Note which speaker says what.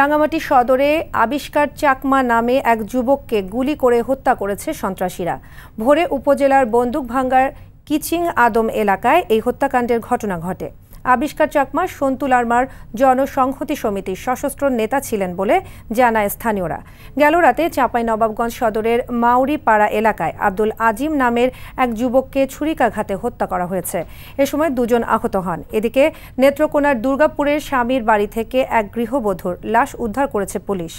Speaker 1: রাঙামাটি সদরে আবিষ্কার চাকমা নামে এক যুবককে গুলি করে হত্যা করেছে সন্ত্রাসীরা ভোরে উপজেলার বন্দুকভাঙ্গার কিচিং আদম এলাকায় এই হত্যাকাণ্ডের ঘটনা ঘটে আবিষ্কার চাকমা সন্তু লার্মার জনসংহতি সমিতির সশস্ত্র নেতা ছিলেন বলে জানায় স্থানীয়রা গেল রাতে নবাবগঞ্জ সদরের মাউরিপাড়া এলাকায় আব্দুল আজিম নামের এক যুবককে ছুরিকাঘাতে হত্যা করা হয়েছে এ সময় দুজন আহত হন এদিকে নেত্রকোনার দুর্গাপুরের স্বামীর বাড়ি থেকে এক গৃহবধূর লাশ উদ্ধার করেছে পুলিশ